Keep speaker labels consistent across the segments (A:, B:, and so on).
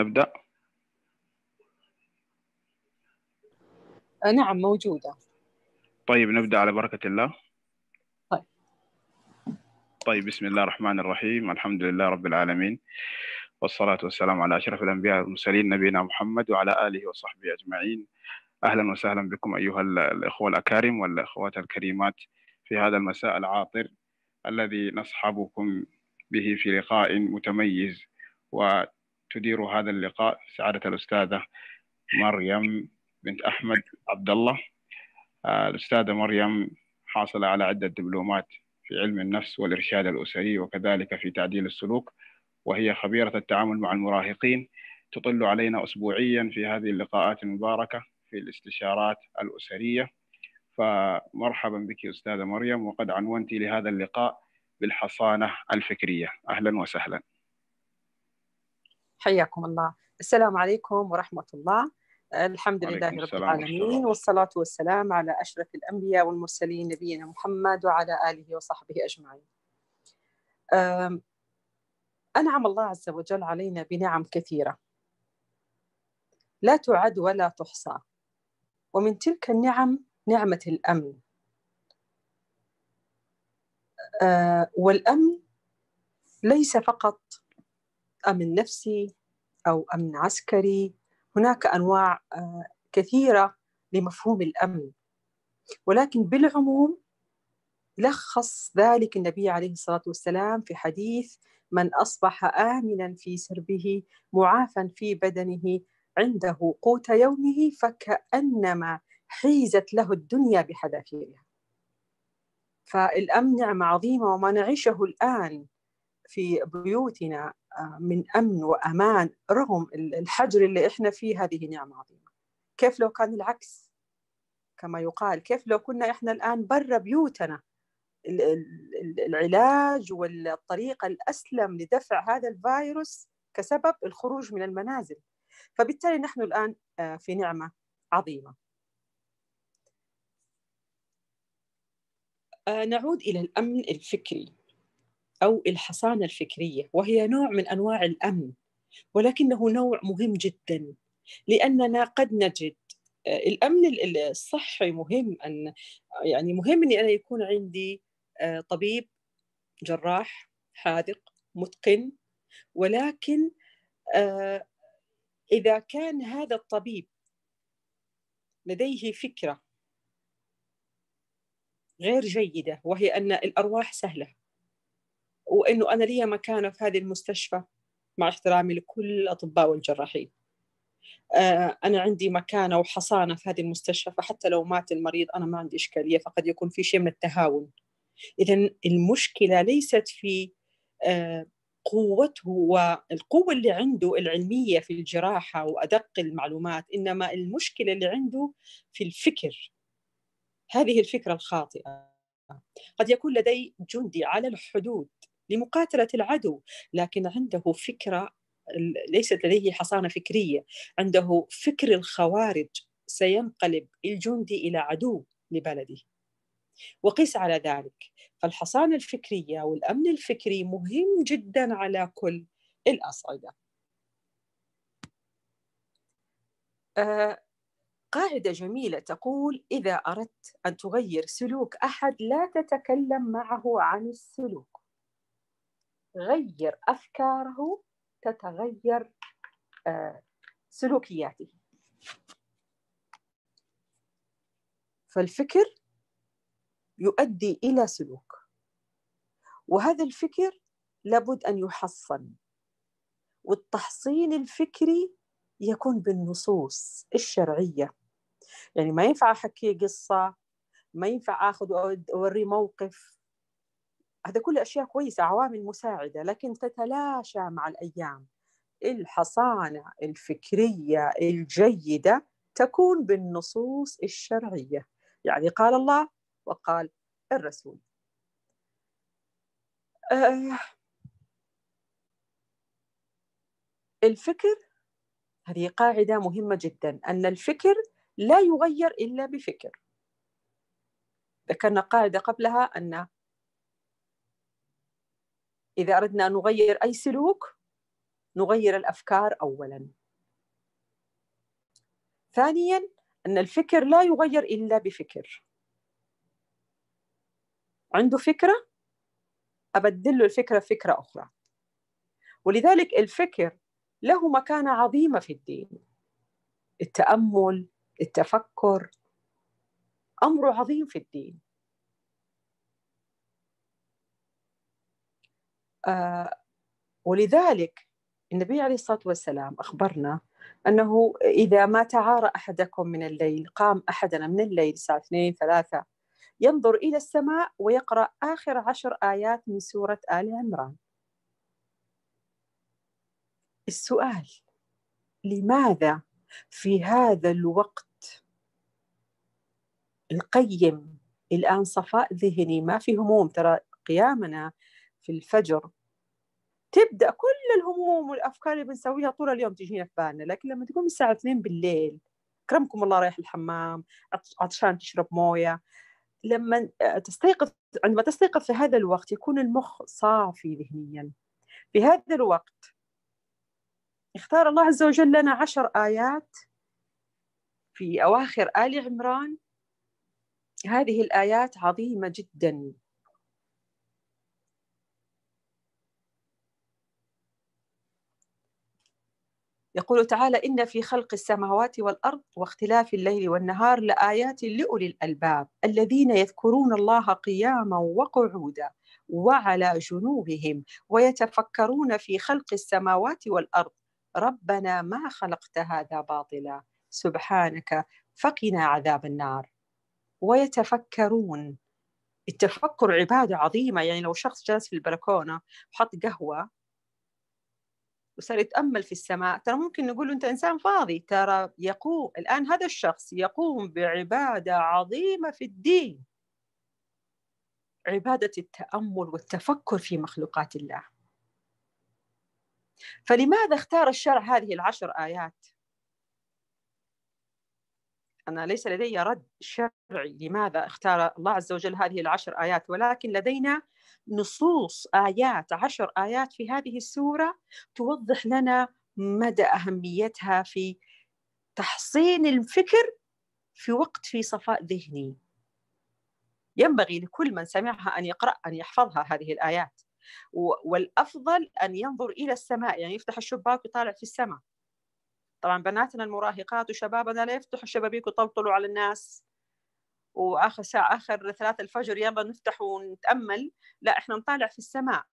A: نبدأ
B: آه، نعم موجودة
A: طيب نبدأ على بركة الله طيب طيب بسم الله الرحمن الرحيم الحمد لله رب العالمين والصلاة والسلام على أشرف الأنبياء والمرسلين نبينا محمد وعلى آله وصحبه أجمعين أهلا وسهلا بكم أيها الإخوة الأكارم والأخوات الكريمات في هذا المساء العاطر الذي نصحبكم به في لقاء متميز و تدير هذا اللقاء سعادة الأستاذة مريم بنت أحمد عبد الله آه، الأستاذة مريم حاصلة على عدة دبلومات في علم النفس والإرشاد الأسري وكذلك في تعديل السلوك وهي خبيرة التعامل مع المراهقين تطل علينا أسبوعيا في هذه اللقاءات المباركة في الاستشارات الأسرية فمرحبا بك أستاذة مريم وقد عنونت لهذا اللقاء بالحصانة الفكرية أهلا وسهلا
B: حياكم الله السلام عليكم ورحمة الله الحمد لله رب العالمين والصلاة والسلام على أشرف الأنبياء والمرسلين نبينا محمد وعلى آله وصحبه أجمعين أنعم الله عز وجل علينا بنعم كثيرة لا تعد ولا تحصى ومن تلك النعم نعمة الأمن أه، والأمن ليس فقط أمن نفسي أو أمن عسكري هناك أنواع آه، كثيرة لمفهوم الأمن ولكن بالعموم لخص ذلك النبي عليه الصلاة والسلام في حديث من أصبح آمنا في سربه معافا في بدنه عنده قوت يومه فكأنما حيزت له الدنيا بحذافيرها فالأمن نعمة عظيمة وما نعيشه الآن في بيوتنا من امن وامان رغم الحجر اللي احنا فيه هذه نعمه عظيمه كيف لو كان العكس كما يقال كيف لو كنا احنا الان برا بيوتنا العلاج والطريقه الاسلم لدفع هذا الفيروس كسبب الخروج من المنازل فبالتالي نحن الان آه، في نعمه عظيمه آه، نعود الى الامن الفكري او الحصانه الفكريه وهي نوع من انواع الامن ولكنه نوع مهم جدا لاننا قد نجد آه، الامن الصحي مهم ان يعني مهم اني انا يكون عندي آه، طبيب جراح حاذق متقن ولكن آه، اذا كان هذا الطبيب لديه فكره غير جيده وهي ان الارواح سهله وانه انا لي مكانه في هذه المستشفى مع احترامي لكل الاطباء والجراحين آه، أنا عندي مكانة وحصانة في هذه المستشفى فحتى لو مات المريض أنا ما عندي إشكالية فقد يكون في شيء من التهاون إذا المشكلة ليست في آه، قوته والقوة اللي عنده العلمية في الجراحة وأدق المعلومات إنما المشكلة اللي عنده في الفكر هذه الفكرة الخاطئة قد يكون لدي جندي على الحدود لمقاتله العدو لكن عنده فكره ليست لديه حصانه فكريه عنده فكر الخوارج سينقلب الجندي الى عدو لبلده وقيس على ذلك فالحصانه الفكريه والامن الفكري مهم جدا على كل الاصعده آه قاعدة جميلة تقول إذا أردت أن تغير سلوك أحد لا تتكلم معه عن السلوك غير أفكاره تتغير آه، سلوكياته فالفكر يؤدي إلى سلوك وهذا الفكر لابد أن يحصن والتحصين الفكري يكون بالنصوص الشرعية يعني ما ينفع أحكي قصة ما ينفع أخذ وأوري موقف هذا كل أشياء كويسة عوامل مساعدة لكن تتلاشى مع الأيام الحصانة الفكرية الجيدة تكون بالنصوص الشرعية يعني قال الله وقال الرسول آه، الفكر هذه قاعدة مهمة جدا أن الفكر لا يغير إلا بفكر ذكرنا قاعدة قبلها أن إذا أردنا أن نغير أي سلوك نغير الأفكار أولاً. ثانياً أن الفكر لا يغير إلا بفكر. عنده فكرة أبدل له الفكرة فكرة أخرى. ولذلك الفكر له مكانة عظيمة في الدين. التأمل، التفكر، أمر عظيم في الدين. آه، ولذلك النبي عليه الصلاه والسلام اخبرنا انه اذا ما تعارى احدكم من الليل قام احدنا من الليل الساعه اثنين ثلاثة ينظر الى السماء ويقرا اخر عشر ايات من سوره ال عمران السؤال لماذا في هذا الوقت القيم الان صفاء ذهني ما في هموم ترى قيامنا في الفجر تبدا كل الهموم والافكار اللي بنسويها طول اليوم تجينا في بالنا لكن لما تقوم الساعه 2 بالليل كرمكم الله رايح الحمام عطشان تشرب مويه لما آه، تستيقظ عندما تستيقظ في هذا الوقت يكون المخ صافي ذهنيا في هذا الوقت اختار الله عز وجل لنا عشر آيات في أواخر آل عمران هذه الآيات عظيمة جدا يقول تعالى إن في خلق السماوات والأرض واختلاف الليل والنهار لآيات لأولي الألباب الذين يذكرون الله قياما وقعودا وعلى جنوبهم ويتفكرون في خلق السماوات والأرض ربنا ما خلقت هذا باطلا سبحانك فقنا عذاب النار ويتفكرون التفكر عبادة عظيمة يعني لو شخص جالس في البلكونة وحط قهوة وصار يتامل في السماء ترى ممكن نقول له انت انسان فاضي ترى يقوم الان هذا الشخص يقوم بعباده عظيمه في الدين عباده التامل والتفكر في مخلوقات الله فلماذا اختار الشرع هذه العشر ايات أنا ليس لدي رد شرعي لماذا اختار الله عز وجل هذه العشر آيات ولكن لدينا نصوص آيات عشر آيات في هذه السورة توضح لنا مدى أهميتها في تحصين الفكر في وقت في صفاء ذهني ينبغي لكل من سمعها أن يقرأ أن يحفظها هذه الآيات والأفضل أن ينظر إلى السماء يعني يفتح الشباك ويطالع في السماء طبعا بناتنا المراهقات وشبابنا لا يفتحوا الشبابيك ويطلطلوا على الناس واخر ساعه اخر ثلاثة الفجر يلا نفتح ونتامل لا احنا نطالع في السماء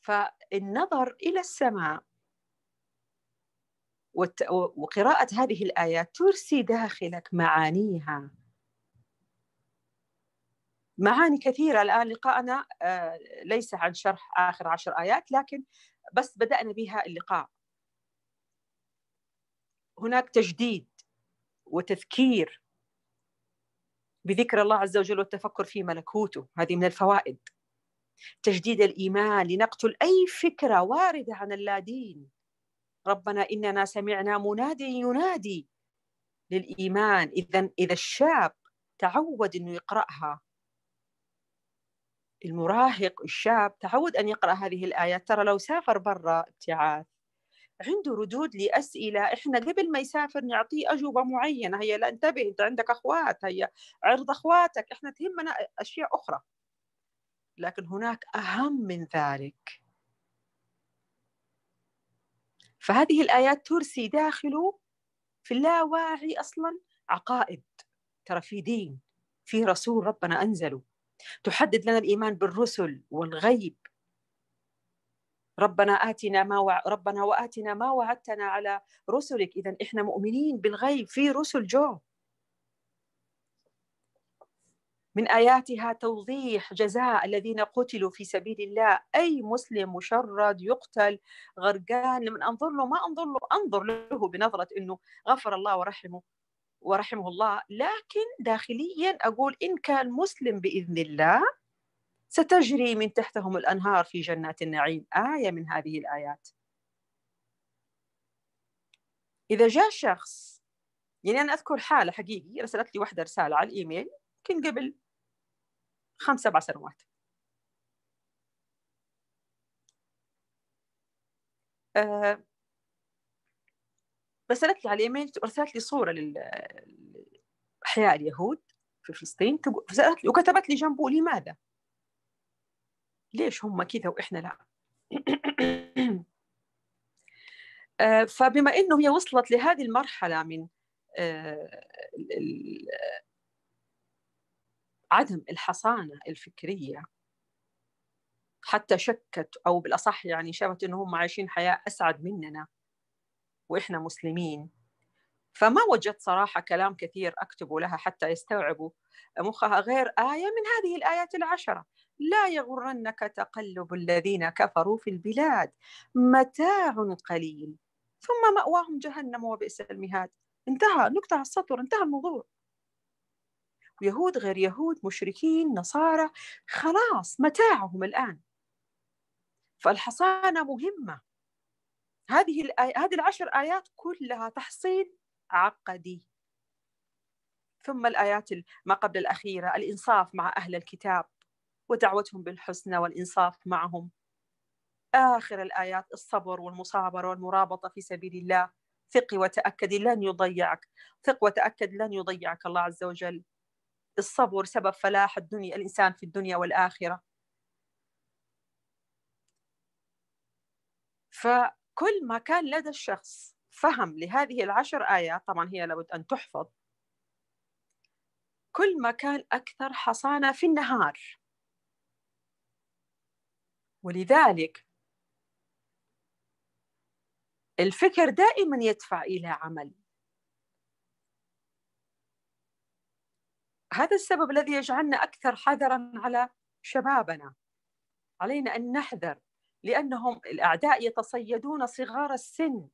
B: فالنظر الى السماء وقراءة هذه الآيات ترسي داخلك معانيها معاني كثيرة الآن لقاءنا آه، ليس عن شرح آخر عشر آيات لكن بس بدأنا بها اللقاء هناك تجديد وتذكير بذكر الله عز وجل والتفكر في ملكوته هذه من الفوائد تجديد الإيمان لنقتل أي فكرة واردة عن اللادين ربنا إننا سمعنا منادي ينادي للإيمان إذا إذا الشاب تعود أنه يقرأها المراهق الشاب تعود أن يقرأ هذه الآيات ترى لو سافر برا ابتعاث عنده ردود لاسئله احنا قبل ما يسافر نعطيه اجوبه معينه هي لا انتبه انت عندك اخوات هي عرض اخواتك احنا تهمنا اشياء اخرى لكن هناك اهم من ذلك فهذه الايات ترسي داخله في اللاواعي اصلا عقائد ترى في دين في رسول ربنا انزله تحدد لنا الايمان بالرسل والغيب ربنا آتنا ما وع... ربنا وآتنا ما وعدتنا على رسلك إذا إحنا مؤمنين بالغيب في رسل جو من آياتها توضيح جزاء الذين قتلوا في سبيل الله أي مسلم مشرد يقتل غرقان لما أنظر له ما أنظر له أنظر له بنظرة أنه غفر الله ورحمه ورحمه الله لكن داخليا أقول إن كان مسلم بإذن الله ستجري من تحتهم الأنهار في جنات النعيم آية من هذه الآيات إذا جاء شخص يعني أنا أذكر حالة حقيقي رسلت لي واحدة رسالة على الإيميل يمكن قبل خمس سبع سنوات آه، رسلت لي على الايميل رسلت لي صوره لأحياء اليهود في فلسطين وكتبت لي جنبه لماذا؟ ليش هم كذا واحنا لا آه، فبما انه هي وصلت لهذه المرحله من آه، عدم الحصانه الفكريه حتى شكت او بالاصح يعني شافت انه هم عايشين حياه اسعد مننا واحنا مسلمين فما وجدت صراحه كلام كثير اكتبه لها حتى يستوعبوا مخها غير ايه من هذه الايات العشره لا يغرنك تقلب الذين كفروا في البلاد متاع قليل ثم مأواهم جهنم وبئس المهاد انتهى نقطة على السطر انتهى الموضوع يهود غير يهود مشركين نصارى خلاص متاعهم الآن فالحصانة مهمة هذه الآي... هذه العشر آيات كلها تحصيل عقدي ثم الآيات ما قبل الأخيرة الإنصاف مع أهل الكتاب ودعوتهم بالحسنى والإنصاف معهم آخر الآيات الصبر والمصابرة والمرابطة في سبيل الله ثق وتأكد لن يضيعك ثق وتأكد لن يضيعك الله عز وجل الصبر سبب فلاح الدنيا الإنسان في الدنيا والآخرة فكل ما كان لدى الشخص فهم لهذه العشر آيات طبعا هي لابد أن تحفظ كل ما كان أكثر حصانة في النهار ولذلك الفكر دائما يدفع الى عمل هذا السبب الذي يجعلنا اكثر حذرا على شبابنا علينا ان نحذر لانهم الاعداء يتصيدون صغار السن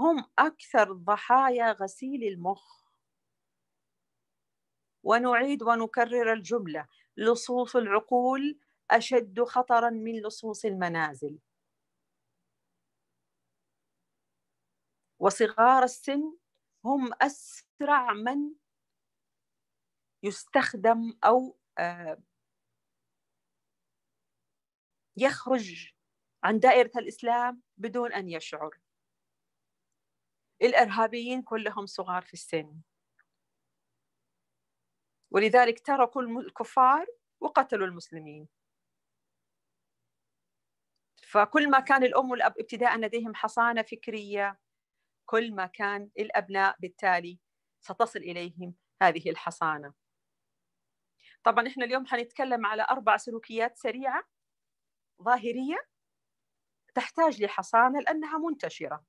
B: هم اكثر ضحايا غسيل المخ ونعيد ونكرر الجمله لصوص العقول أشد خطرا من لصوص المنازل وصغار السن هم أسرع من يستخدم أو آه، يخرج عن دائرة الإسلام بدون أن يشعر الإرهابيين كلهم صغار في السن ولذلك تركوا الكفار وقتلوا المسلمين فكل ما كان الأم والأب ابتداء لديهم حصانة فكرية كل ما كان الأبناء بالتالي ستصل إليهم هذه الحصانة طبعا إحنا اليوم حنتكلم على أربع سلوكيات سريعة ظاهرية تحتاج لحصانة لأنها منتشرة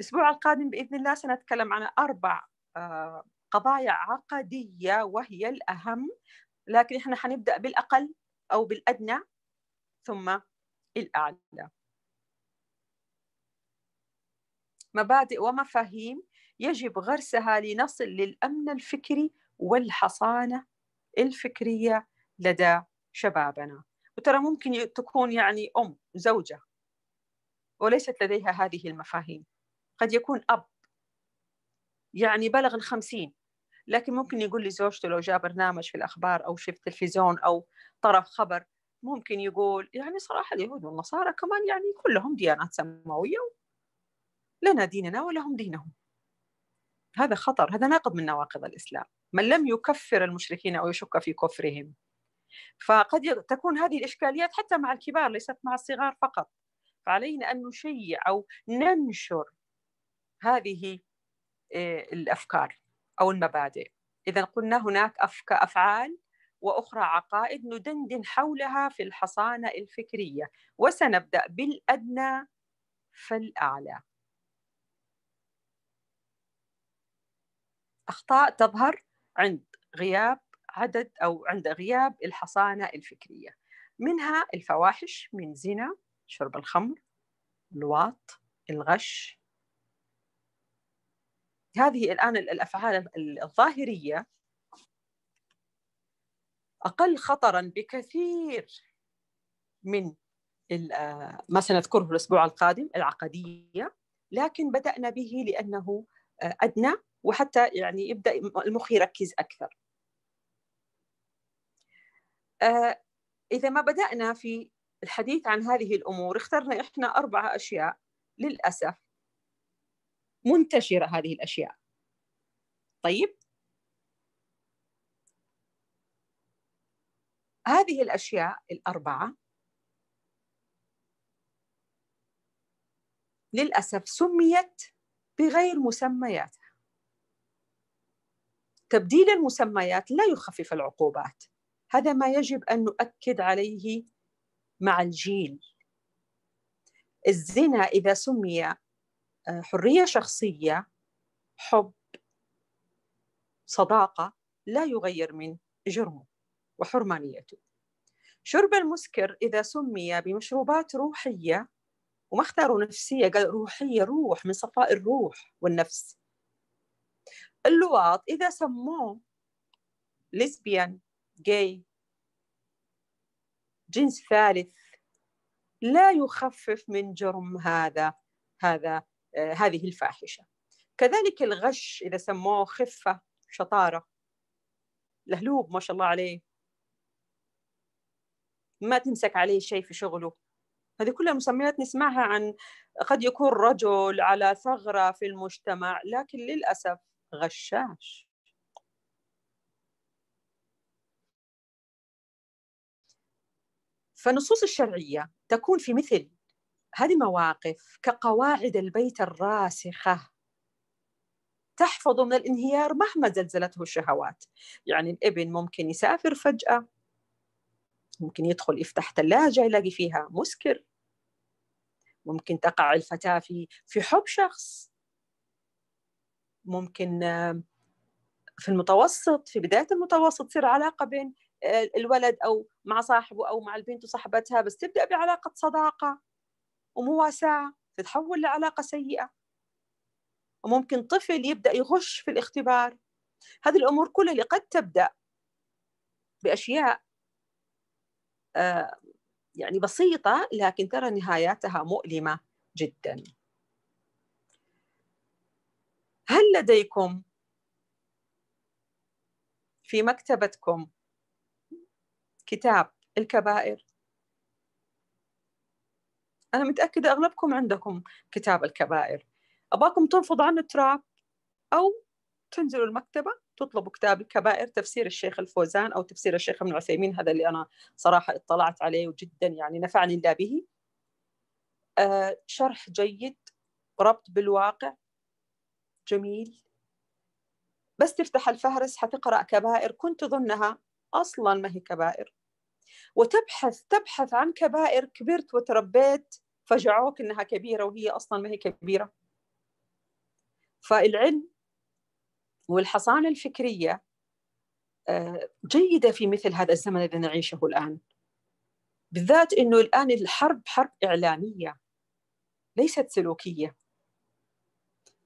B: الأسبوع القادم بإذن الله سنتكلم عن أربع آه، قضايا عقدية وهي الأهم لكن إحنا حنبدأ بالأقل أو بالأدنى ثم الأعلى مبادئ ومفاهيم يجب غرسها لنصل للأمن الفكري والحصانة الفكرية لدى شبابنا وترى ممكن تكون يعني أم زوجة وليست لديها هذه المفاهيم قد يكون أب يعني بلغ الخمسين لكن ممكن يقول لزوجته لو جاء برنامج في الأخبار أو شفت تلفزيون أو طرف خبر ممكن يقول يعني صراحة اليهود والنصارى كمان يعني كلهم ديانات سماوية لنا ديننا ولهم دينهم هذا خطر هذا ناقض من نواقض الإسلام من لم يكفر المشركين أو يشك في كفرهم فقد تكون هذه الإشكاليات حتى مع الكبار ليست مع الصغار فقط فعلينا أن نشيع أو ننشر هذه آه، الأفكار أو المبادئ إذا قلنا هناك أفعال واخرى عقائد ندندن حولها في الحصانه الفكريه وسنبدا بالادنى فالاعلى اخطاء تظهر عند غياب عدد او عند غياب الحصانه الفكريه منها الفواحش من زنا شرب الخمر الواط الغش هذه الآن الأفعال الظاهرية اقل خطرا بكثير من ما سنذكره الاسبوع القادم العقديه لكن بدانا به لانه آه، ادنى وحتى يعني يبدا المخ يركز اكثر آه، اذا ما بدانا في الحديث عن هذه الامور اخترنا احنا اربع اشياء للاسف منتشره هذه الاشياء طيب هذه الاشياء الاربعه للاسف سميت بغير مسمياتها تبديل المسميات لا يخفف العقوبات هذا ما يجب ان نؤكد عليه مع الجيل الزنا اذا سمي آه، حريه شخصيه حب صداقه لا يغير من جرمه وحرمانيته شرب المسكر إذا سمي بمشروبات روحية وما اختاروا نفسية قال روحية روح من صفاء الروح والنفس اللواط إذا سموه ليزبيان جاي جنس ثالث لا يخفف من جرم هذا هذا آه هذه الفاحشة كذلك الغش إذا سموه خفة شطارة لهلوب ما شاء الله عليه ما تمسك عليه شيء في شغله هذه كلها مسميات نسمعها عن قد يكون رجل على ثغرة في المجتمع لكن للأسف غشاش فالنصوص الشرعية تكون في مثل هذه المواقف كقواعد البيت الراسخة تحفظه من الانهيار مهما زلزلته الشهوات يعني الابن ممكن يسافر فجأة ممكن يدخل يفتح ثلاجة يلاقي فيها مسكر ممكن تقع الفتاة في في حب شخص ممكن آه، في المتوسط في بداية المتوسط تصير علاقة بين آه، الولد أو مع صاحبه أو مع البنت وصاحبتها بس تبدأ بعلاقة صداقة ومواساة تتحول لعلاقة سيئة وممكن طفل يبدأ يغش في الاختبار هذه الأمور كلها اللي قد تبدأ بأشياء آه، يعني بسيطة لكن ترى نهاياتها مؤلمة جدا هل لديكم في مكتبتكم كتاب الكبائر أنا متأكدة أغلبكم عندكم كتاب الكبائر أباكم تنفض عنه التراب أو تنزلوا المكتبة تطلبوا كتاب الكبائر تفسير الشيخ الفوزان او تفسير الشيخ ابن عثيمين هذا اللي انا صراحه اطلعت عليه وجدا يعني نفعني الله به آه، شرح جيد ربط بالواقع جميل بس تفتح الفهرس حتقرا كبائر كنت ظنها اصلا ما هي كبائر وتبحث تبحث عن كبائر كبرت وتربيت فجعوك انها كبيره وهي اصلا ما هي كبيره فالعلم والحصانة الفكرية آه، جيدة في مثل هذا الزمن الذي نعيشه الآن بالذات أنه الآن الحرب حرب إعلامية ليست سلوكية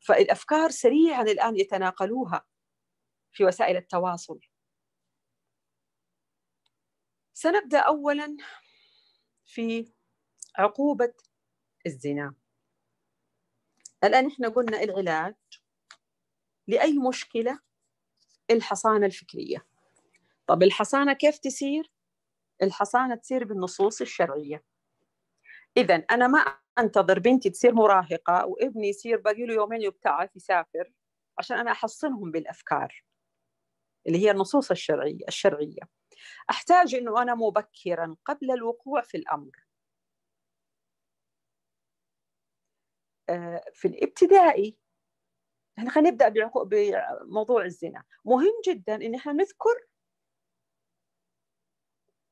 B: فالأفكار سريعا الآن يتناقلوها في وسائل التواصل سنبدأ أولا في عقوبة الزنا الآن إحنا قلنا العلاج لأي مشكلة الحصانة الفكرية طب الحصانة كيف تسير؟ الحصانة تسير بالنصوص الشرعية إذا أنا ما أنتظر بنتي تصير مراهقة وابني يصير باقي له يومين يبتعث يسافر عشان أنا أحصنهم بالأفكار اللي هي النصوص الشرعية الشرعية أحتاج إنه أنا مبكرا قبل الوقوع في الأمر آه، في الابتدائي احنا خلينا نبدا بموضوع الزنا مهم جدا ان احنا نذكر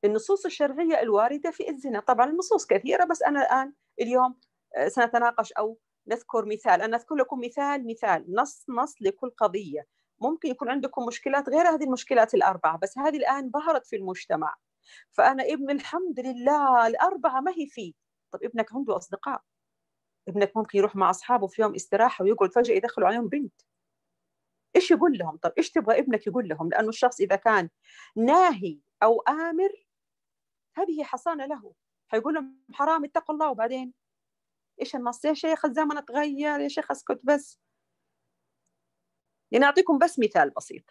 B: النصوص الشرعيه الوارده في الزنا طبعا النصوص كثيره بس انا الان اليوم آه، سنتناقش او نذكر مثال انا اذكر لكم مثال مثال نص نص لكل قضيه ممكن يكون عندكم مشكلات غير هذه المشكلات الاربعه بس هذه الان ظهرت في المجتمع فانا ابن الحمد لله الاربعه ما هي فيه طب ابنك عنده اصدقاء ابنك ممكن يروح مع اصحابه في يوم استراحه ويقعد فجاه يدخلوا عليهم بنت ايش يقول لهم طب ايش تبغى ابنك يقول لهم لانه الشخص اذا كان ناهي او امر هذه حصانه له حيقول لهم حرام اتقوا الله وبعدين ايش النص يا شيخ الزمن اتغير يا شيخ اسكت بس يعني اعطيكم بس مثال بسيط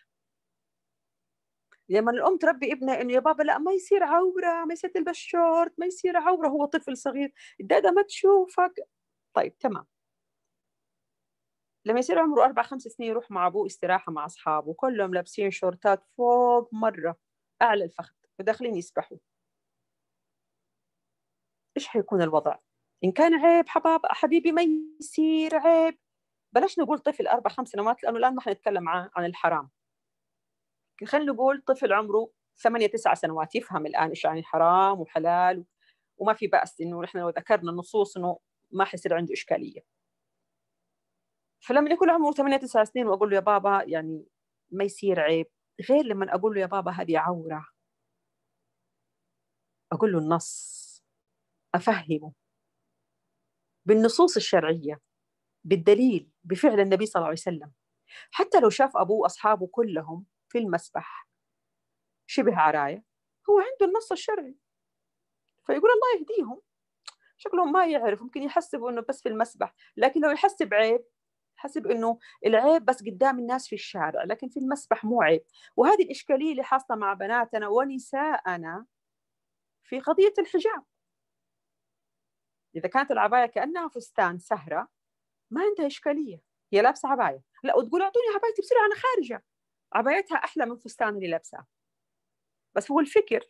B: لما الام تربي ابنها انه يا بابا لا ما يصير عوره ما يصير تلبس شورت ما يصير عوره هو طفل صغير الداده ما تشوفك طيب تمام لما يصير عمره أربع خمس سنين يروح مع أبوه استراحة مع أصحابه كلهم لابسين شورتات فوق مرة أعلى الفخذ وداخلين يسبحوا إيش حيكون الوضع؟ إن كان عيب حباب حبيبي ما يصير عيب بلاش نقول طفل أربع خمس سنوات لأنه الآن ما حنتكلم عن الحرام خلينا نقول طفل عمره ثمانية تسعة سنوات يفهم الآن إيش يعني حرام وحلال وما في بأس إنه نحن لو ذكرنا النصوص إنه ما حيصير عنده اشكاليه فلما يكون عمره 8 9 سنين واقول له يا بابا يعني ما يصير عيب غير لما اقول له يا بابا هذه عوره اقول له النص افهمه بالنصوص الشرعيه بالدليل بفعل النبي صلى الله عليه وسلم حتى لو شاف ابوه اصحابه كلهم في المسبح شبه عرايه هو عنده النص الشرعي فيقول الله يهديهم شكلهم ما يعرف ممكن يحسبوا انه بس في المسبح لكن لو يحس بعيب حسب انه العيب بس قدام الناس في الشارع لكن في المسبح مو عيب وهذه الاشكاليه اللي حاصله مع بناتنا ونسائنا في قضيه الحجاب اذا كانت العبايه كانها فستان سهره ما عندها اشكاليه هي لابسه عبايه لا وتقول اعطوني عبايتي بسرعه انا خارجه عبايتها احلى من فستان اللي لابسه بس هو الفكر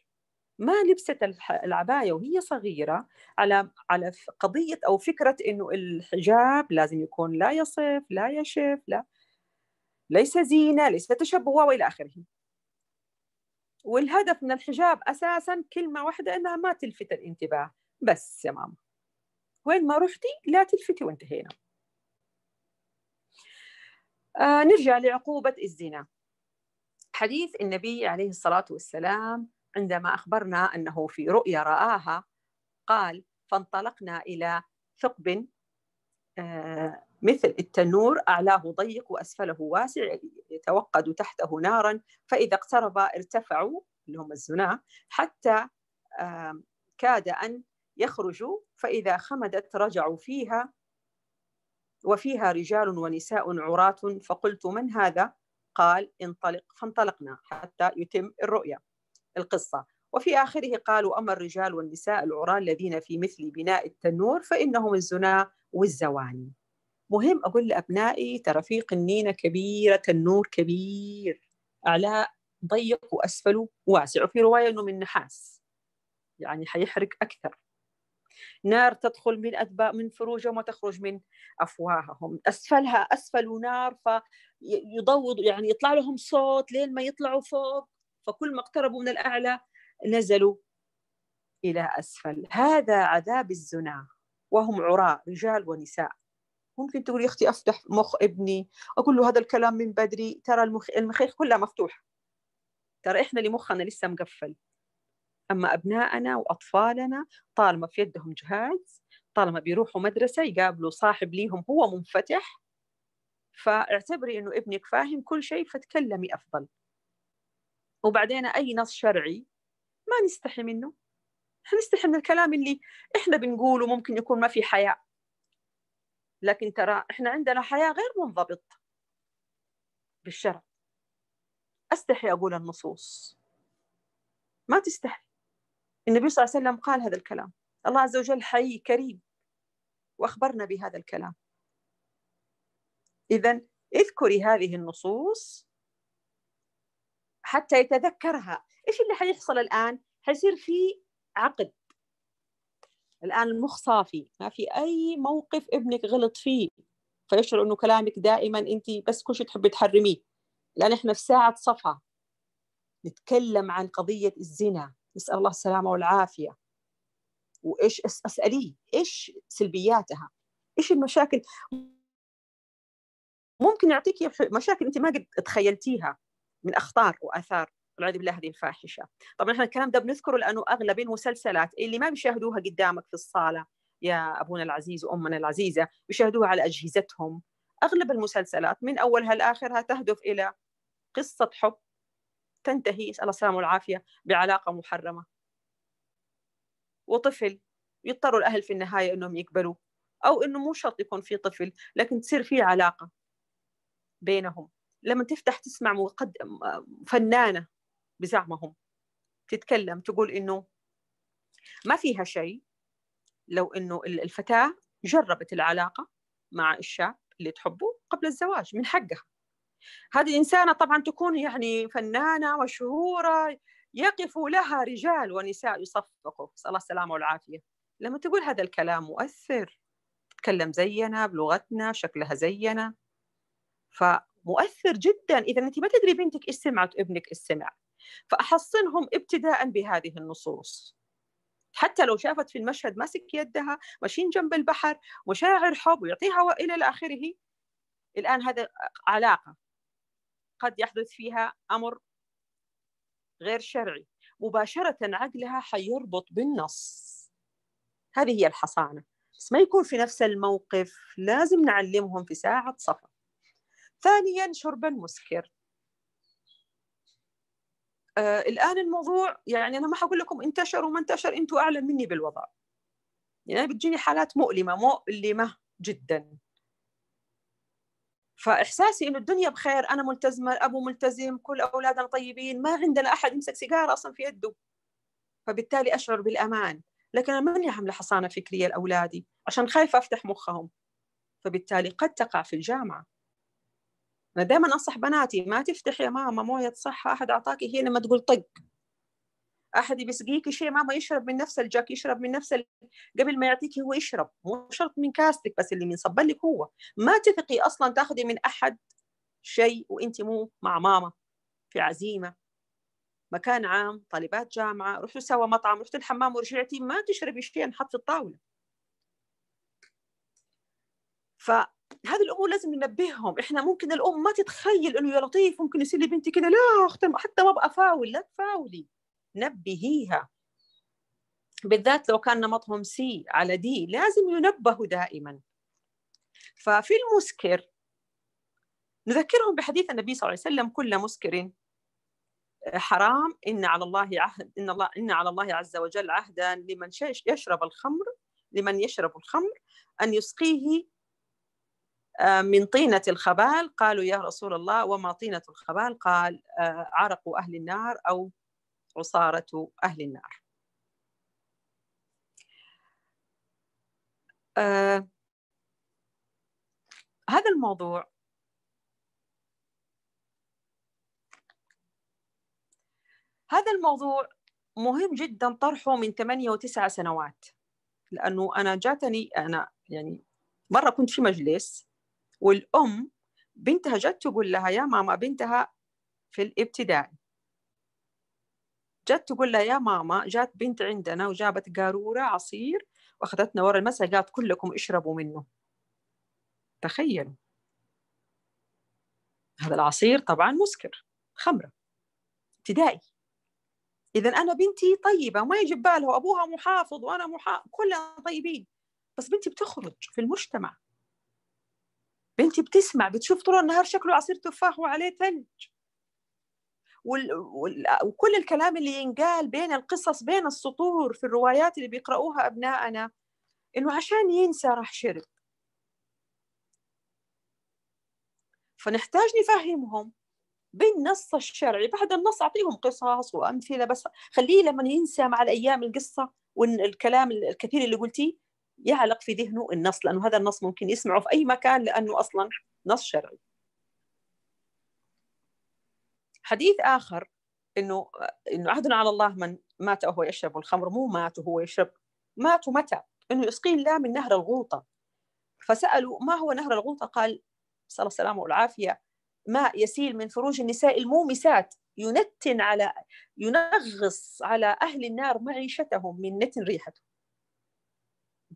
B: ما لبست العبايه وهي صغيره على على قضيه او فكره انه الحجاب لازم يكون لا يصف لا يشف لا ليس زينه ليس تشبه والى اخره والهدف من الحجاب اساسا كلمه واحده انها ما تلفت الانتباه بس يا ماما وين ما رحتي لا تلفتي وانتهينا آه نرجع لعقوبه الزنا حديث النبي عليه الصلاه والسلام عندما أخبرنا أنه في رؤيا رآها قال فانطلقنا إلى ثقب آه، مثل التنور أعلاه ضيق وأسفله واسع يتوقد تحته نارا فإذا اقترب ارتفعوا اللي هم الزناة حتى آه، كاد أن يخرجوا فإذا خمدت رجعوا فيها وفيها رجال ونساء عراة فقلت من هذا؟ قال انطلق فانطلقنا حتى يتم الرؤيا القصة وفي آخره قالوا أما الرجال والنساء العراة الذين في مثل بناء التنور فإنهم الزنا والزواني مهم أقول لأبنائي ترى في قنينة كبيرة تنور كبير أعلاه ضيق وأسفله واسع وفي رواية أنه من نحاس يعني حيحرق أكثر نار تدخل من أدباء من فروجهم وتخرج من أفواههم أسفلها أسفل نار فيضوض يعني يطلع لهم صوت لين ما يطلعوا فوق فكل ما اقتربوا من الأعلى نزلوا إلى أسفل هذا عذاب الزنا وهم عراء رجال ونساء ممكن تقول يا أختي أفتح مخ ابني أقول له هذا الكلام من بدري ترى المخ... المخيخ كلها مفتوحة ترى إحنا اللي مخنا لسه مقفل أما أبنائنا وأطفالنا طالما في يدهم جهاز طالما بيروحوا مدرسة يقابلوا صاحب ليهم هو منفتح فاعتبري انه ابنك فاهم كل شيء فتكلمي افضل وبعدين أي نص شرعي ما نستحي منه نستحي من الكلام اللي إحنا بنقوله ممكن يكون ما في حياء لكن ترى إحنا عندنا حياء غير منضبط بالشرع أستحي أقول النصوص ما تستحي النبي صلى الله عليه وسلم قال هذا الكلام الله عز وجل حي كريم وأخبرنا بهذا الكلام إذا اذكري هذه النصوص حتى يتذكرها ايش اللي حيحصل الان حيصير في عقد الان المخ صافي ما في اي موقف ابنك غلط فيه فيشعر انه كلامك دائما انت بس كل شيء تحبي تحرميه الان احنا في ساعه صفا نتكلم عن قضيه الزنا نسال الله السلامه والعافيه وايش اساليه ايش سلبياتها ايش المشاكل ممكن يعطيك مشاكل انت ما قد تخيلتيها من اخطار واثار والعياذ بالله هذه الفاحشه طبعا احنا الكلام ده بنذكره لانه اغلب المسلسلات اللي ما بيشاهدوها قدامك في الصاله يا ابونا العزيز وامنا العزيزه بيشاهدوها على اجهزتهم اغلب المسلسلات من اولها لاخرها تهدف الى قصه حب تنتهي اسال السلامه والعافيه بعلاقه محرمه وطفل يضطروا الاهل في النهايه انهم يقبلوا او انه مو شرط يكون في طفل لكن تصير في علاقه بينهم لما تفتح تسمع مقدم فنانة بزعمهم تتكلم تقول إنه ما فيها شيء لو إنه الفتاة جربت العلاقة مع الشاب اللي تحبه قبل الزواج من حقها هذه الإنسانة طبعا تكون يعني فنانة وشهورة يقف لها رجال ونساء يصفقوا نسأل الله السلامة والعافية لما تقول هذا الكلام مؤثر تتكلم زينا بلغتنا شكلها زينا ف مؤثر جدا إذا أنت ما تدري بنتك إيش سمعت ابنك إيش سمع فأحصنهم ابتداء بهذه النصوص حتى لو شافت في المشهد ماسك يدها ماشيين جنب البحر مشاعر حب ويعطيها إلى آخره الآن هذا علاقة قد يحدث فيها أمر غير شرعي مباشرة عقلها حيربط بالنص هذه هي الحصانة بس ما يكون في نفس الموقف لازم نعلمهم في ساعة صفا ثانيا شرب المسكر آه الآن الموضوع يعني أنا ما حقول لكم انتشر وما انتشر أنتوا أعلم مني بالوضع يعني بتجيني حالات مؤلمة مؤلمة جدا فاحساسي انه الدنيا بخير انا ملتزمه الابو ملتزم كل اولادنا طيبين ما عندنا احد يمسك سيجاره اصلا في يده فبالتالي اشعر بالامان لكن انا ماني عامله حصانه فكريه لاولادي عشان خايفه افتح مخهم فبالتالي قد تقع في الجامعه انا دائما انصح بناتي ما تفتحي يا ماما مويه صح احد اعطاكي هي لما تقول طق احد بيسقيكي شيء ماما يشرب من نفس الجاك يشرب من نفس ال... قبل ما يعطيكي هو يشرب مو شرط من كاستك بس اللي بينصب لك هو ما تثقي اصلا تاخذي من احد شيء وانت مو مع ماما في عزيمه مكان عام طالبات جامعه رحتوا سوا مطعم رحتوا الحمام ورجعتي ما تشربي شيء نحط في الطاوله ف هذه الامور لازم ننبههم احنا ممكن الام ما تتخيل انه يا لطيف ممكن يصير لبنتي كذا لا اختي حتى ما ابغى افاول لا تفاولي نبهيها بالذات لو كان نمطهم سي على دي لازم ينبهوا دائما ففي المسكر نذكرهم بحديث النبي صلى الله عليه وسلم كل مسكر آه، حرام ان على الله عهد ان الله ان على الله عز وجل عهدا لمن يشرب الخمر لمن يشرب الخمر ان يسقيه آه، من طينة الخبال قالوا يا رسول الله وما طينة الخبال قال آه، عرق أهل النار أو عصارة أهل النار آه، هذا الموضوع هذا الموضوع مهم جدا طرحه من ثمانية وتسعة سنوات لأنه أنا جاتني أنا يعني مرة كنت في مجلس والأم بنتها جت تقول لها يا ماما بنتها في الابتدائي جت تقول لها يا ماما جات بنت عندنا وجابت قارورة عصير وأخذتنا ورا المساء قالت كلكم اشربوا منه تخيلوا هذا العصير طبعا مسكر خمرة ابتدائي إذا أنا بنتي طيبة وما يجي بالها وأبوها محافظ وأنا محافظ كلنا طيبين بس بنتي بتخرج في المجتمع بنتي بتسمع بتشوف طول النهار شكله عصير تفاح وعليه ثلج وال... وال... وكل الكلام اللي ينقال بين القصص بين السطور في الروايات اللي بيقرأوها أبنائنا إنه عشان ينسى راح شرب فنحتاج نفهمهم بالنص الشرعي بعد النص أعطيهم قصص وأمثلة بس خليه لما ينسى مع الأيام القصة والكلام الكثير اللي قلتيه يعلق في ذهنه النص لأنه هذا النص ممكن يسمعه في أي مكان لأنه أصلا نص شرعي حديث آخر إنه إنه عهدنا على الله من مات وهو يشرب الخمر مو مات وهو يشرب مات متى؟ إنه يسقي الله من نهر الغوطة فسألوا ما هو نهر الغوطة؟ قال صلى الله السلامة والعافية ماء يسيل من فروج النساء المومسات ينتن على ينغص على أهل النار معيشتهم من نتن ريحته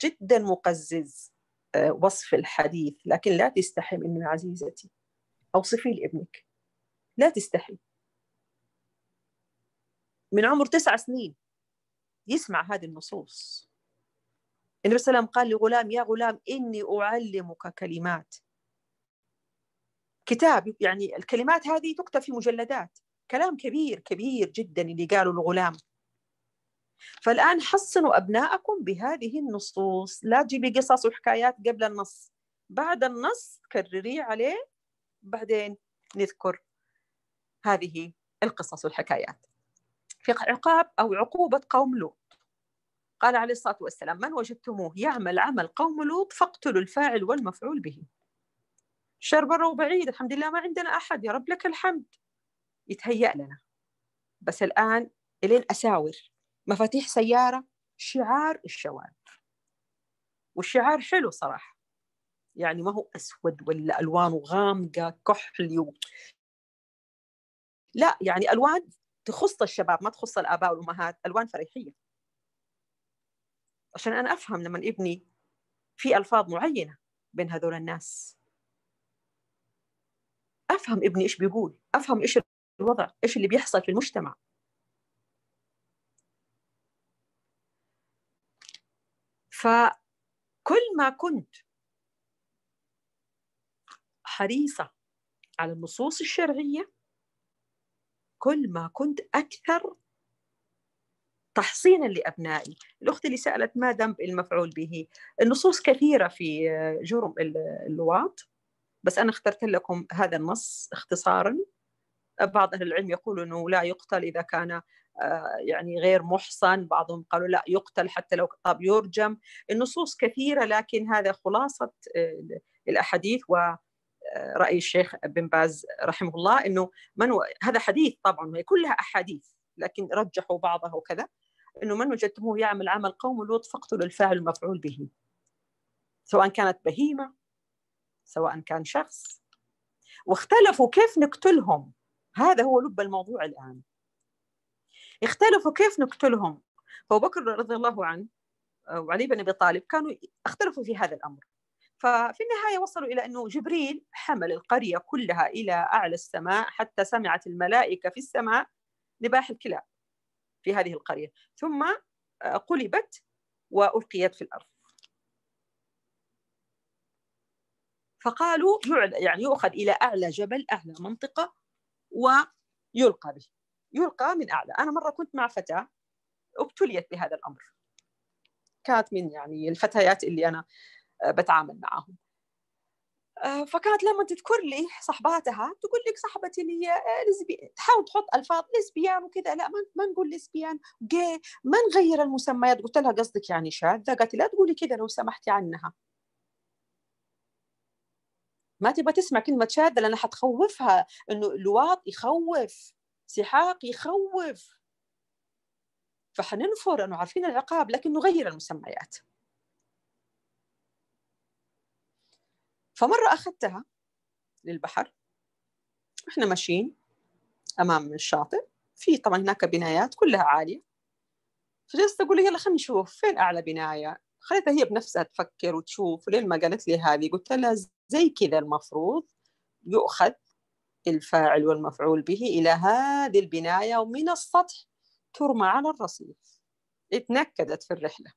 B: جدا مقزز آه، وصف الحديث لكن لا تستحي من عزيزتي أوصفي لابنك لا تستحي من عمر تسع سنين يسمع هذه النصوص النبي صلى الله عليه وسلم قال لغلام يا غلام إني أعلمك كلمات كتاب يعني الكلمات هذه تكتب في مجلدات كلام كبير كبير جدا اللي قاله الغلام فالآن حصنوا أبنائكم بهذه النصوص لا تجيبي قصص وحكايات قبل النص بعد النص كرري عليه بعدين نذكر هذه القصص والحكايات في عقاب أو عقوبة قوم لوط قال عليه الصلاة والسلام من وجدتموه يعمل عمل قوم لوط فاقتلوا الفاعل والمفعول به شر برا وبعيد الحمد لله ما عندنا أحد يا رب لك الحمد يتهيأ لنا بس الآن إلين أساور مفاتيح سيارة شعار الشوارع والشعار حلو صراحة يعني ما هو أسود ولا ألوانه غامقة كحلي لا يعني ألوان تخص الشباب ما تخص الآباء والأمهات ألوان فريحية عشان أنا أفهم لما ابني في ألفاظ معينة بين هذول الناس أفهم ابني إيش بيقول أفهم إيش الوضع إيش اللي بيحصل في المجتمع فكل ما كنت حريصة على النصوص الشرعية كل ما كنت أكثر تحصينا لأبنائي الأخت اللي سألت ما ذنب المفعول به النصوص كثيرة في آه، جرم اللواط بس أنا اخترت لكم هذا النص اختصارا بعض أهل العلم يقول أنه لا يقتل إذا كان آه، يعني غير محصن بعضهم قالوا لا يقتل حتى لو طب يرجم النصوص كثيرة لكن هذا خلاصة آه، الأحاديث و آه، رأي الشيخ بن باز رحمه الله أنه من و... هذا حديث طبعا هي كلها أحاديث لكن رجحوا بعضها وكذا أنه من وجدتموه يعمل عمل قوم لوط فاقتلوا الفاعل المفعول به سواء كانت بهيمة سواء كان شخص واختلفوا كيف نقتلهم هذا هو لب الموضوع الآن اختلفوا كيف نقتلهم فأبو بكر رضي الله عنه آه، وعلي بن أبي طالب كانوا اختلفوا في هذا الأمر ففي النهاية وصلوا إلى أنه جبريل حمل القرية كلها إلى أعلى السماء حتى سمعت الملائكة في السماء نباح الكلاب في هذه القرية ثم آه، قلبت وألقيت في الأرض فقالوا يعني يؤخذ إلى أعلى جبل أعلى منطقة ويلقى به يلقى من أعلى أنا مرة كنت مع فتاة ابتليت بهذا الأمر كانت من يعني الفتيات اللي أنا آه، بتعامل معهم آه، فكانت لما تذكر لي صحباتها تقول لك صاحبتي اللي هي آه، لزبي تحاول تحط الفاظ لزبيان وكذا لا ما نقول لزبيان جي ما نغير المسميات قلت لها قصدك يعني شاذه قالت لا تقولي كذا لو سمحتي عنها ما تبغى تسمع كلمه شاذه لانها حتخوفها انه لواط يخوف سحاق يخوف فحننفر انه عارفين العقاب لكن نغير المسميات فمره اخذتها للبحر احنا ماشيين امام الشاطئ في طبعا هناك بنايات كلها عاليه فجلست اقول لها يلا خلينا نشوف فين اعلى بنايه خليتها هي بنفسها تفكر وتشوف لين ما قالت لي هذه قلت لها زي كذا المفروض يؤخذ الفاعل والمفعول به إلى هذه البناية ومن السطح ترمى على الرصيف اتنكدت في الرحلة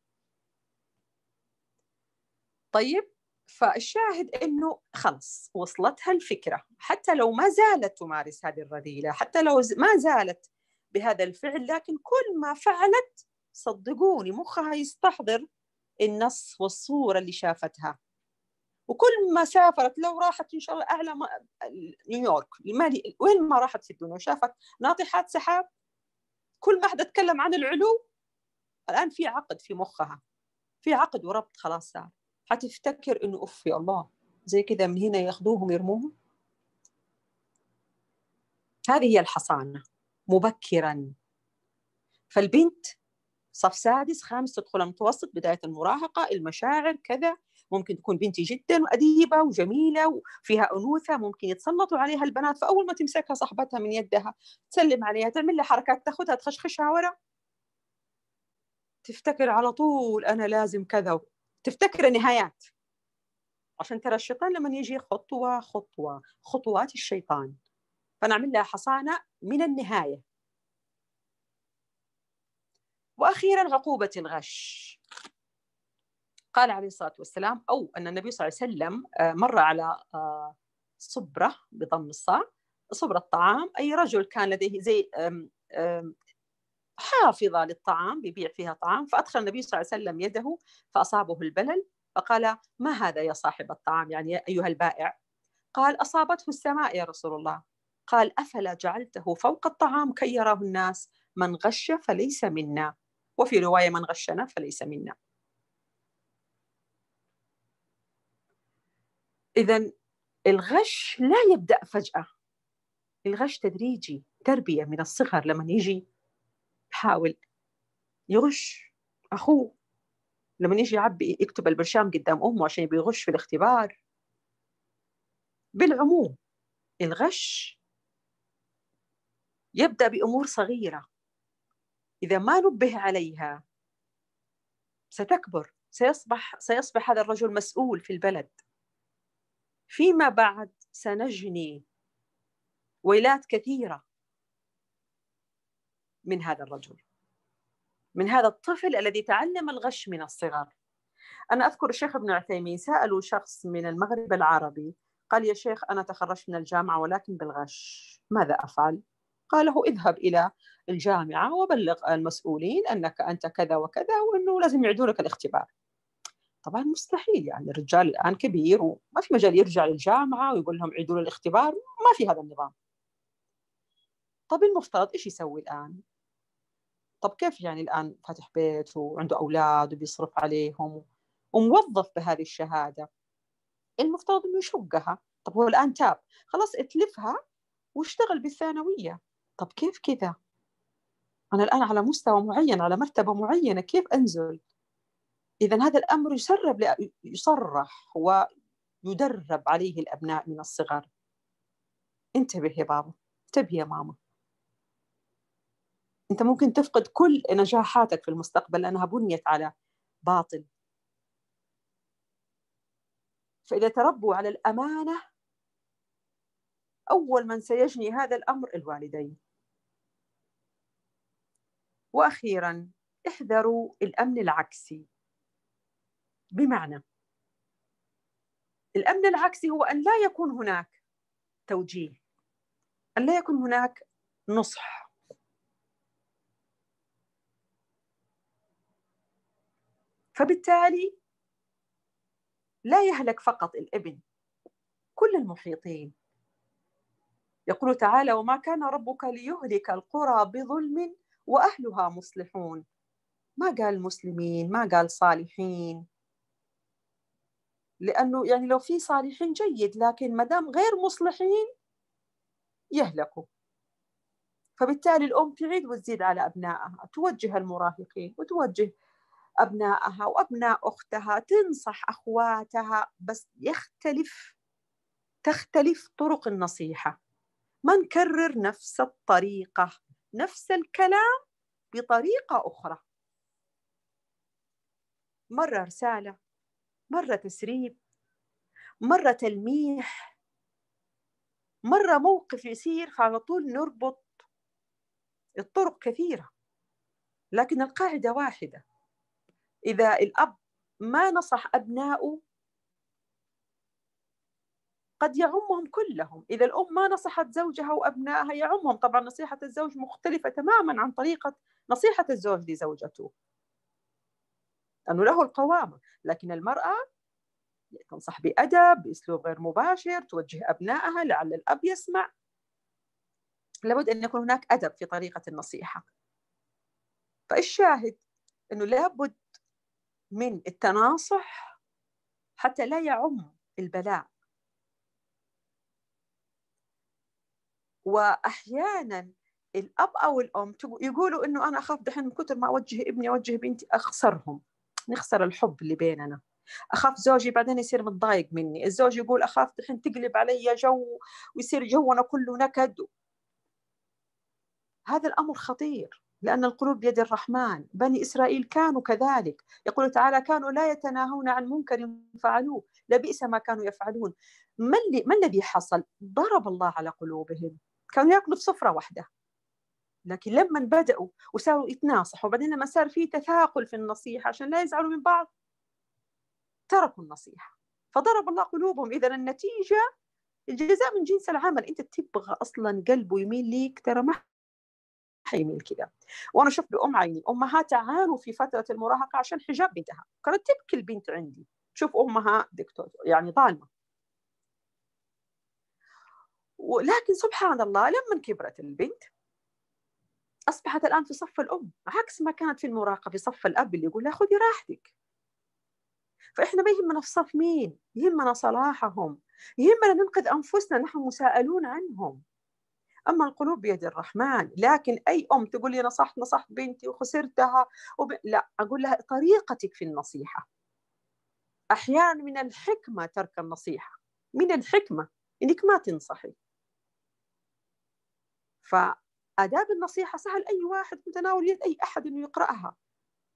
B: طيب فالشاهد انه خلص وصلتها الفكره حتى لو ما زالت تمارس هذه الرذيله حتى لو ما زالت بهذا الفعل لكن كل ما فعلت صدقوني مخها يستحضر النص والصوره اللي شافتها وكل ما سافرت لو راحت ان شاء الله اعلى ما نيويورك المالي وين ما راحت في الدنيا وشافت ناطحات سحاب كل ما حدا تكلم عن العلو الان في عقد في مخها في عقد وربط خلاص صار حتفتكر انه اوف يا الله زي كذا من هنا ياخذوهم يرموهم هذه هي الحصانه مبكرا فالبنت صف سادس خامس تدخل المتوسط بدايه المراهقه المشاعر كذا ممكن تكون بنتي جدا أديبة وجميلة وفيها أنوثة ممكن يتسلطوا عليها البنات فأول ما تمسكها صاحبتها من يدها تسلم عليها تعمل لها حركات تاخذها تخشخشها ورا تفتكر على طول أنا لازم كذا تفتكر النهايات عشان ترى الشيطان لما يجي خطوة خطوة خطوات الشيطان فنعمل لها حصانة من النهاية وأخيرا عقوبة الغش قال عليه الصلاة والسلام أو أن النبي صلى الله عليه وسلم آه، مر على آه، صبرة بضم الصاع صبرة الطعام أي رجل كان لديه زي حافظة للطعام بيبيع فيها طعام فأدخل النبي صلى الله عليه وسلم يده فأصابه البلل فقال ما هذا يا صاحب الطعام يعني أيها البائع قال أصابته السماء يا رسول الله قال أفلا جعلته فوق الطعام كي يراه الناس من غش فليس منا وفي رواية من غشنا فليس منا اذا الغش لا يبدا فجاه الغش تدريجي تربيه من الصغر لما يجي يحاول يغش اخوه لما يجي يعبي يكتب البرشام قدام امه عشان يبي يغش في الاختبار بالعموم الغش يبدا بامور صغيره اذا ما نبه عليها ستكبر سيصبح سيصبح هذا الرجل مسؤول في البلد فيما بعد سنجني ويلات كثيره من هذا الرجل من هذا الطفل الذي تعلم الغش من الصغر انا اذكر الشيخ ابن عثيمين سالوا شخص من المغرب العربي قال يا شيخ انا تخرجت من الجامعه ولكن بالغش ماذا افعل قاله اذهب الى الجامعه وبلغ المسؤولين انك انت كذا وكذا وانه لازم يعدونك لك الاختبار طبعا مستحيل يعني الرجال الان كبير وما في مجال يرجع للجامعه ويقول لهم عيدوا الاختبار ما في هذا النظام طب المفترض ايش يسوي الان؟ طب كيف يعني الان فاتح بيت وعنده اولاد وبيصرف عليهم وموظف بهذه الشهاده المفترض انه يشقها طب هو الان تاب خلاص اتلفها واشتغل بالثانويه طب كيف كذا؟ انا الان على مستوى معين على مرتبه معينه كيف انزل؟ إذا هذا الأمر يسرب يصرح ويدرب عليه الأبناء من الصغر انتبه يا بابا انتبه يا ماما أنت ممكن تفقد كل نجاحاتك في المستقبل لأنها بنيت على باطل فإذا تربوا على الأمانة أول من سيجني هذا الأمر الوالدين وأخيرا احذروا الأمن العكسي بمعنى الامن العكسي هو ان لا يكون هناك توجيه ان لا يكون هناك نصح فبالتالي لا يهلك فقط الابن كل المحيطين يقول تعالى وما كان ربك ليهلك القرى بظلم واهلها مصلحون ما قال مسلمين ما قال صالحين لانه يعني لو في صالحين جيد لكن ما دام غير مصلحين يهلكوا فبالتالي الام تعيد وتزيد على ابنائها توجه المراهقين وتوجه ابنائها وابناء اختها تنصح اخواتها بس يختلف تختلف طرق النصيحه ما نكرر نفس الطريقه نفس الكلام بطريقه اخرى مره رساله مرة تسريب مرة تلميح مرة موقف يصير فعلى طول نربط الطرق كثيرة لكن القاعدة واحدة إذا الأب ما نصح أبنائه قد يعمهم كلهم إذا الأم ما نصحت زوجها وأبنائها يعمهم طبعا نصيحة الزوج مختلفة تماما عن طريقة نصيحة الزوج لزوجته لأنه له القوامة لكن المرأة تنصح بأدب بأسلوب غير مباشر توجه أبنائها لعل الأب يسمع لابد أن يكون هناك أدب في طريقة النصيحة فالشاهد أنه لابد من التناصح حتى لا يعم البلاء واحيانا الاب او الام يقولوا انه انا اخاف دحين من كثر ما اوجه ابني اوجه بنتي اخسرهم نخسر الحب اللي بيننا اخاف زوجي بعدين يصير متضايق مني الزوج يقول اخاف الحين تقلب علي جو ويصير جونا كله نكد هذا الامر خطير لأن القلوب بيد الرحمن بني إسرائيل كانوا كذلك يقول تعالى كانوا لا يتناهون عن منكر فعلوه لبئس ما كانوا يفعلون ما, الذي حصل ضرب الله على قلوبهم كانوا يأكلوا في سفرة واحدة لكن لما بدأوا وصاروا يتناصحوا وبعدين لما صار في تثاقل في النصيحة عشان لا يزعلوا من بعض تركوا النصيحة فضرب الله قلوبهم إذا النتيجة الجزاء من جنس العمل أنت تبغى أصلا قلبه يميل ليك ترى ما حيميل كذا وأنا شفت بأم عيني أمهات عانوا في فترة المراهقة عشان حجاب بنتها كانت تبكي البنت عندي شوف أمها دكتور يعني ظالمة ولكن سبحان الله لما كبرت البنت أصبحت الآن في صف الأم عكس ما كانت في المراهقة في صف الأب اللي يقول لها خذي راحتك فإحنا ما يهمنا في صف مين يهمنا صلاحهم يهمنا ننقذ أنفسنا نحن مساءلون عنهم أما القلوب بيد الرحمن لكن أي أم تقول لي نصحت نصحت بنتي وخسرتها وب... لا أقول لها طريقتك في النصيحة أحيانا من الحكمة ترك النصيحة من الحكمة إنك ما تنصحي ف آداب النصيحة سهل أي واحد متناول يد أي أحد إنه يقرأها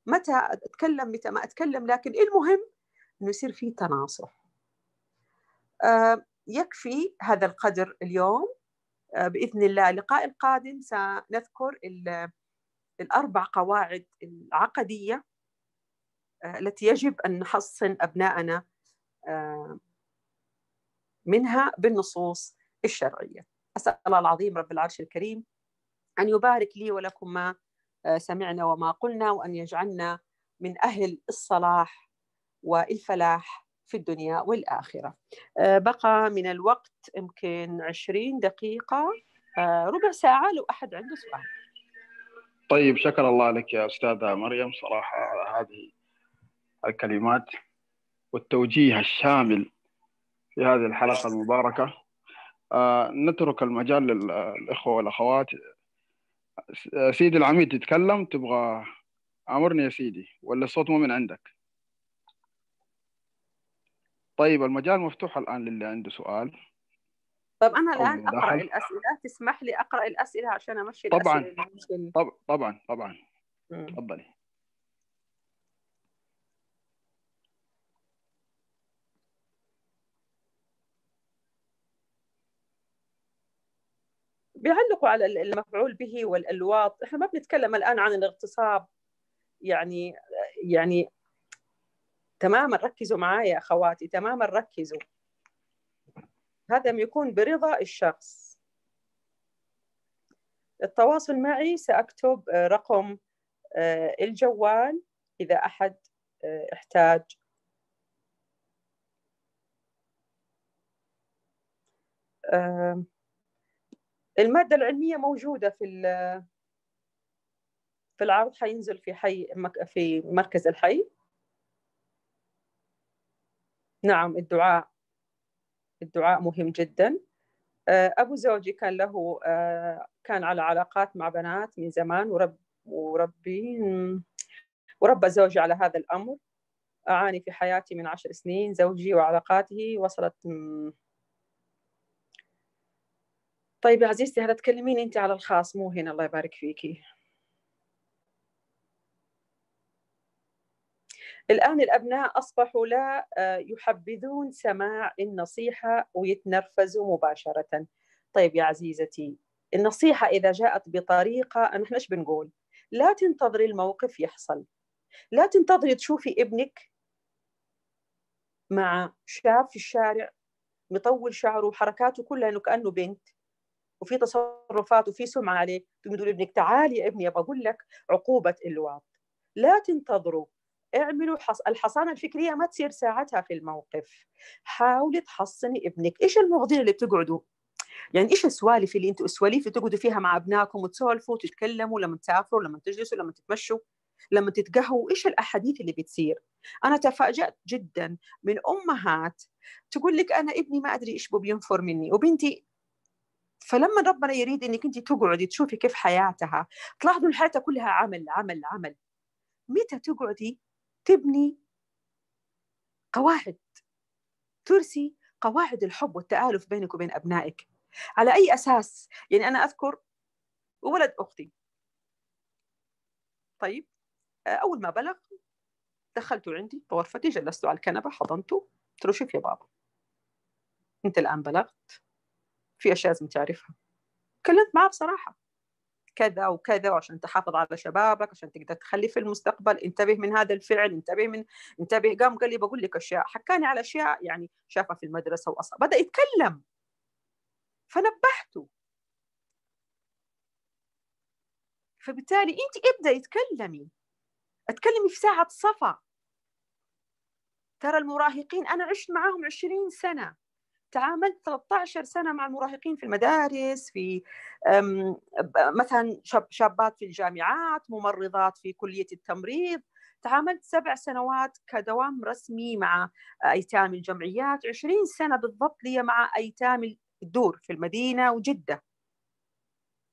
B: متى أتكلم متى ما أتكلم لكن المهم إنه يصير في تناصح آه يكفي هذا القدر اليوم آه بإذن الله اللقاء القادم سنذكر الأربع قواعد العقدية آه التي يجب أن نحصن أبنائنا آه، منها بالنصوص الشرعية أسأل الله العظيم رب العرش الكريم أن يبارك لي ولكم ما آه، سمعنا وما قلنا وأن يجعلنا من أهل الصلاح والفلاح في الدنيا والآخرة آه، بقى من الوقت يمكن 20 دقيقة آه، ربع ساعة لو أحد عنده سؤال
A: طيب شكر الله لك يا أستاذة مريم صراحة على هذه الكلمات والتوجيه الشامل في هذه الحلقة المباركة نترك المجال للإخوة والأخوات سيدي العميد تتكلم تبغى امرني يا سيدي ولا الصوت مو من عندك طيب المجال مفتوح الان للي عنده سؤال طب انا الان اقرا داخل. الاسئله
B: تسمح لي اقرا الاسئله عشان امشي طبعا الاسئله
A: طبعا طبعا طبعا تفضلي
B: بيعلقوا على المفعول به والالواط احنا ما بنتكلم الان عن الاغتصاب يعني يعني تماما ركزوا معايا اخواتي تماما ركزوا هذا يكون برضا الشخص التواصل معي ساكتب آه، رقم آه، الجوال اذا احد آه، احتاج Um... المادة العلمية موجودة في في العرض حينزل في حي في مركز الحي نعم الدعاء الدعاء مهم جدا آه، أبو زوجي كان له آه، كان على علاقات مع بنات من زمان ورب وربي وربى زوجي على هذا الأمر أعاني في حياتي من عشر سنين زوجي وعلاقاته وصلت طيب يا عزيزتي هلا تكلميني انت على الخاص مو هنا الله يبارك فيكي الآن الأبناء أصبحوا لا آه، يحبذون سماع النصيحة ويتنرفزوا مباشرة طيب يا عزيزتي النصيحة إذا جاءت بطريقة نحن إيش بنقول لا تنتظري الموقف يحصل لا تنتظري تشوفي ابنك مع شاب في الشارع مطول شعره وحركاته كلها انه كانه بنت وفي تصرفات وفي سمعه عليه بيقولوا لابنك تعال يا ابني ابغى اقول لك عقوبه الواو لا تنتظروا اعملوا حص... الحصانه الفكريه ما تصير ساعتها في الموقف حاولي تحصني ابنك ايش المواضيع اللي بتقعدوا يعني ايش السوالف اللي انتم السواليف اللي تقعدوا فيها مع ابنائكم وتسولفوا وتتكلموا لما تسافروا لما تجلسوا لما تتمشوا لما تتقهوا ايش الاحاديث اللي بتصير انا تفاجات جدا من امهات تقول لك انا ابني ما ادري ايش بينفر مني وبنتي فلما ربنا يريد انك انت تقعدي تشوفي كيف حياتها تلاحظوا الحياه كلها عمل عمل عمل متى تقعدي تبني قواعد ترسي قواعد الحب والتآلف بينك وبين أبنائك على أي أساس يعني أنا أذكر ولد أختي طيب آه، أول ما بلغ دخلته عندي غرفتي جلسته على الكنبة حضنته قلت له شوف يا بابا أنت الآن بلغت في اشياء لازم تعرفها تكلمت معاه بصراحه كذا وكذا وعشان تحافظ على شبابك عشان تقدر تخلي في المستقبل انتبه من هذا الفعل انتبه من انتبه قام قال لي بقول لك اشياء حكاني على اشياء يعني شافها في المدرسه واصلا بدا يتكلم فنبهته فبالتالي انت ابداي تكلمي اتكلمي في ساعه صفا ترى المراهقين انا عشت معاهم 20 سنه تعاملت 13 سنه مع المراهقين في المدارس في مثلا شابات في الجامعات ممرضات في كليه التمريض تعاملت سبع سنوات كدوام رسمي مع ايتام الجمعيات 20 سنه بالضبط لي مع ايتام الدور في المدينه وجده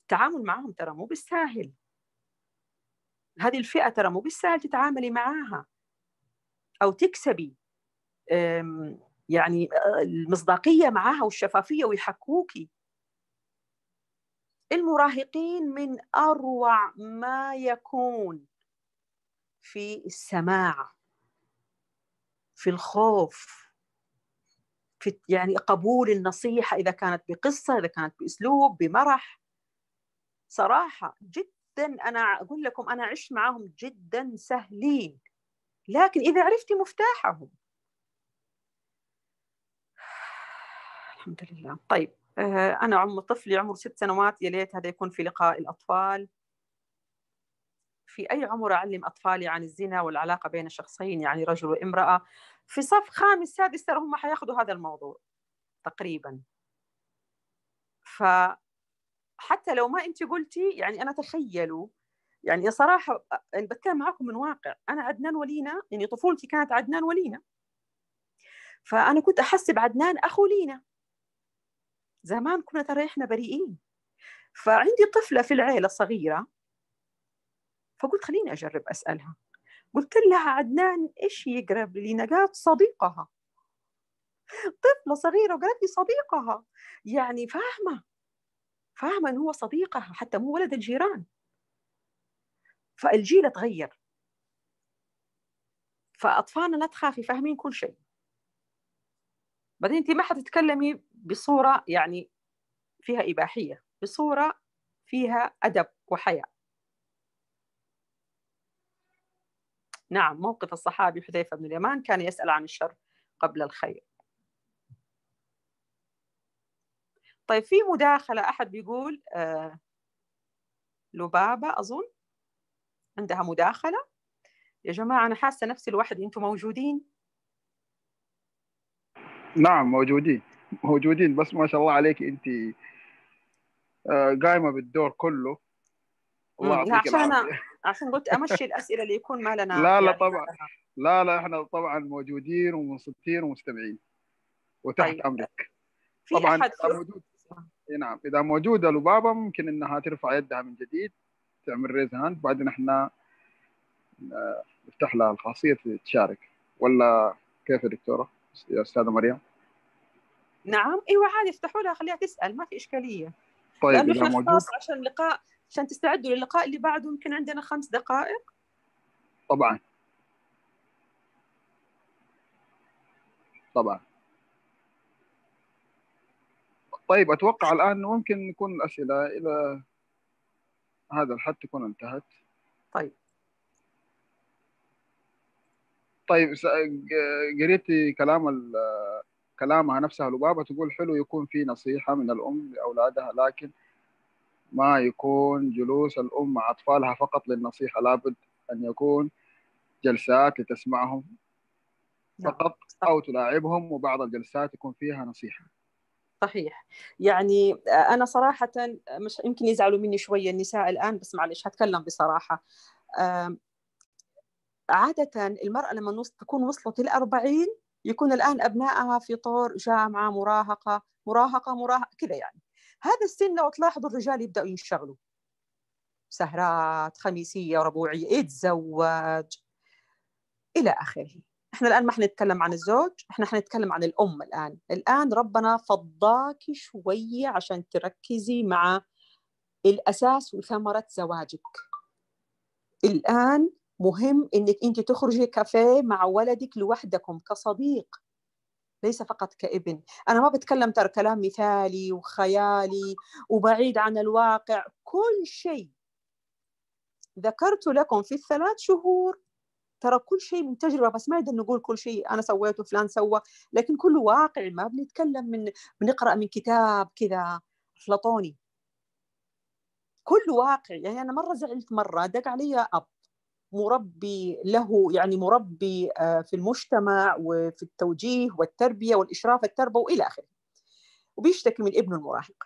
B: التعامل معهم ترى مو بالساهل هذه الفئه ترى مو بالساهل تتعاملي معاها او تكسبي يعني آه، المصداقية معها والشفافية ويحكوكي المراهقين من أروع ما يكون في السماع في الخوف في يعني قبول النصيحة إذا كانت بقصة إذا كانت بأسلوب بمرح صراحة جدا أنا أقول لكم أنا عشت معهم جدا سهلين لكن إذا عرفتي مفتاحهم الحمد لله طيب آه، أنا عم طفلي عمره ست سنوات يا ليت هذا يكون في لقاء الأطفال في أي عمر أعلم أطفالي عن الزنا والعلاقة بين الشخصين يعني رجل وامرأة في صف خامس سادس ترى هم حياخذوا هذا الموضوع تقريبا فحتى لو ما أنت قلتي يعني أنا تخيلوا يعني صراحة يعني بتكلم معاكم من واقع أنا عدنان ولينا يعني طفولتي كانت عدنان ولينا فأنا كنت أحسب عدنان أخو لينا زمان كنا ترى إحنا بريئين فعندي طفلة في العيلة صغيرة فقلت خليني أجرب أسألها قلت لها عدنان إيش يقرب لي صديقها طفلة صغيرة وقالت لي صديقها يعني فاهمة فاهمة إن هو صديقها حتى مو ولد الجيران فالجيل اتغير فأطفالنا لا تخافي فاهمين كل شيء بعدين انت ما حتتكلمي بصوره يعني فيها اباحيه بصوره فيها ادب وحياء نعم موقف الصحابي حذيفه بن اليمان كان يسال عن الشر قبل الخير طيب في مداخله احد بيقول آه لبابه اظن عندها مداخله يا جماعه انا حاسه نفسي لوحدي انتم موجودين
A: نعم موجودين موجودين بس ما شاء الله عليك انت آه، قايمه بالدور كله الله يعطيك عشان العافية.
B: عشان قلت امشي الاسئله اللي يكون ما لنا لا لا يعني. طبعا
A: لا لا احنا طبعا موجودين ومنصتين ومستمعين وتحت طيب. امرك طبعا نعم، اذا موجود نعم اذا موجوده لبابا ممكن انها ترفع يدها من جديد تعمل ريز هاند بعدين احنا آه، نفتح لها الخاصيه تشارك ولا كيف يا دكتوره؟ يا استاذه مريم؟
B: نعم ايوه عادي افتحوا لها خليها تسال ما في اشكاليه
A: طيب لانه احنا موجود
B: عشان اللقاء عشان تستعدوا للقاء اللي بعده يمكن عندنا خمس دقائق
A: طبعا طبعا طيب اتوقع الان ممكن نكون الاسئله الى هذا الحد تكون انتهت طيب طيب قريت كلام كلامها نفسها لبابا تقول حلو يكون في نصيحه من الام لاولادها لكن ما يكون جلوس الام مع اطفالها فقط للنصيحه لابد ان يكون جلسات لتسمعهم نعم، فقط او تلاعبهم وبعض الجلسات يكون فيها نصيحه
B: صحيح يعني انا صراحه مش يمكن يزعلوا مني شويه النساء الان بس معلش هتكلم بصراحه عادة المرأة لما تكون وصلت الأربعين يكون الآن أبنائها في طور جامعة مراهقة مراهقة مراهقة كذا يعني هذا السن لو تلاحظوا الرجال يبدأوا ينشغلوا سهرات خميسية ربوعية يتزوج إلى آخره احنا الآن ما حنتكلم عن الزوج احنا حنتكلم عن الأم الآن الآن ربنا فضاكي شوية عشان تركزي مع الأساس وثمرة زواجك الآن مهم انك انت تخرجي كافيه مع ولدك لوحدكم كصديق ليس فقط كابن انا ما بتكلم ترى كلام مثالي وخيالي وبعيد عن الواقع كل شيء ذكرت لكم في الثلاث شهور ترى كل شيء من تجربه بس ما نقدر نقول كل شيء انا سويته فلان سوى لكن كله واقع ما بنتكلم من بنقرا من كتاب كذا افلاطوني كله واقع يعني انا مره زعلت مره دق علي اب مربي له يعني مربي آه، في المجتمع وفي التوجيه والتربيه والاشراف التربوي والى اخره وبيشتكي من ابنه المراهق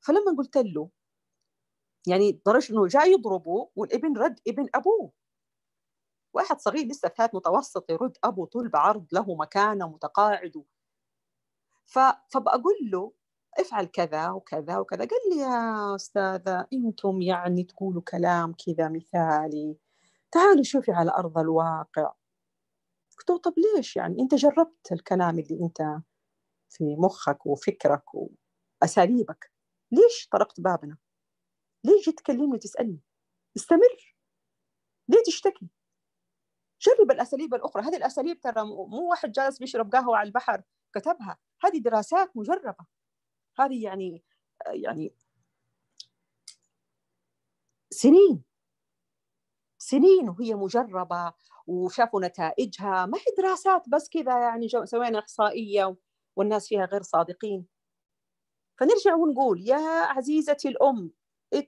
B: فلما قلت له يعني لدرجه انه جاي يضربه والابن رد ابن ابوه واحد صغير لسه في متوسط يرد ابوه طول بعرض له مكانه متقاعد فبقول له افعل كذا وكذا وكذا قال لي يا استاذه انتم يعني تقولوا كلام كذا مثالي تعالي شوفي على أرض الواقع قلت له طب ليش يعني أنت جربت الكلام اللي أنت في مخك وفكرك وأساليبك ليش طرقت بابنا ليش جيت تكلمني وتسألني استمر ليه تشتكي جرب الأساليب الأخرى هذه الأساليب ترى مو واحد جالس بيشرب قهوة على البحر كتبها هذه دراسات مجربة هذه يعني يعني سنين سنين وهي مجربة وشافوا نتائجها ما هي دراسات بس كذا يعني سوينا إحصائية والناس فيها غير صادقين فنرجع ونقول يا عزيزتي الأم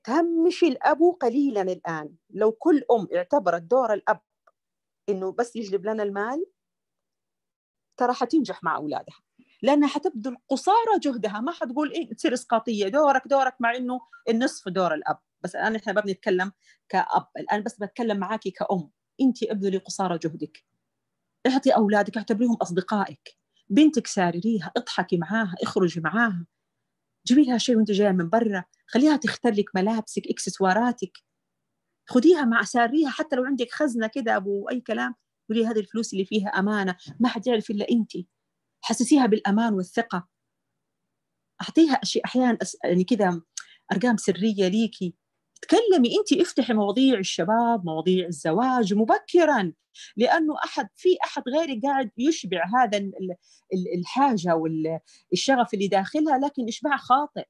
B: تهمشي الأب قليلا الآن لو كل أم اعتبرت دور الأب إنه بس يجلب لنا المال ترى حتنجح مع أولادها لأنها حتبذل قصارى جهدها ما حتقول إيه تصير إسقاطية دورك دورك مع إنه النصف دور الأب بس الان احنا ما بنتكلم كاب الان بس بتكلم معك كأم انت ابذلي قصارى جهدك اعطي اولادك اعتبريهم اصدقائك بنتك سارريها اضحكي معاها اخرجي معاها جيبي لها شيء وانت جايه من برا خليها تختار لك ملابسك اكسسواراتك خديها مع ساريها حتى لو عندك خزنه كده ابو اي كلام قولي هذه الفلوس اللي فيها امانه ما حد يعرف الا انت حسسيها بالامان والثقه اعطيها اشياء احيانا يعني كده ارقام سريه ليكي تكلمي انت افتحي مواضيع الشباب مواضيع الزواج مبكرا لانه احد في احد غيرك قاعد يشبع هذا الحاجه والشغف اللي داخلها لكن اشباع خاطئ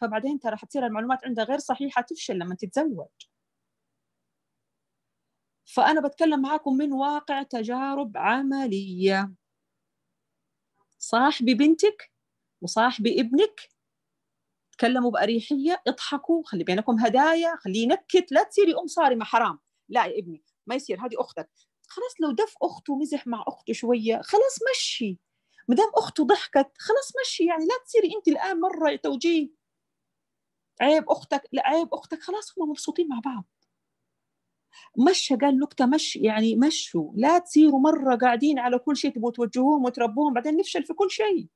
B: فبعدين ترى حتصير المعلومات عندها غير صحيحه تفشل لما تتزوج فانا بتكلم معاكم من واقع تجارب عمليه صاحبي بنتك وصاحبي ابنك تكلموا بأريحية اضحكوا خلي بينكم هدايا خليه ينكت لا تصيري أم صارمة حرام لا يا ابني ما يصير هذه أختك خلاص لو دف أخته مزح مع أخته شوية خلاص مشي مدام أخته ضحكت خلاص مشي يعني لا تصيري أنت الآن مرة توجيه عيب أختك لا عيب أختك خلاص هم مبسوطين مع بعض مشى قال نكته مش يعني مشوا لا تصيروا مره قاعدين على كل شيء تبغوا توجهوهم وتربوهم بعدين نفشل في كل شيء